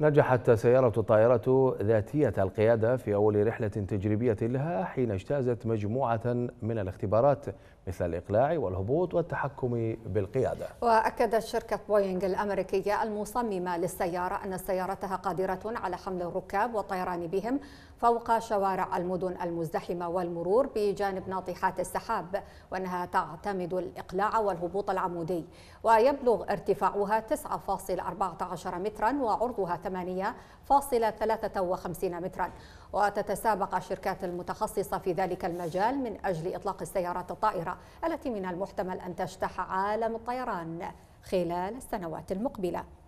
نجحت سيارة الطائرة ذاتية القيادة في أول رحلة تجريبية لها حين اجتازت مجموعة من الاختبارات مثل الإقلاع والهبوط والتحكم بالقيادة وأكدت شركة بوينغ الأمريكية المصممة للسيارة أن سيارتها قادرة على حمل الركاب والطيران بهم فوق شوارع المدن المزدحمة والمرور بجانب ناطحات السحاب وأنها تعتمد الإقلاع والهبوط العمودي ويبلغ ارتفاعها 9.14 مترا وعرضها 8.53 مترا وتتسابق الشركات المتخصصة في ذلك المجال من أجل إطلاق السيارات الطائرة التي من المحتمل أن تجتاح عالم الطيران خلال السنوات المقبله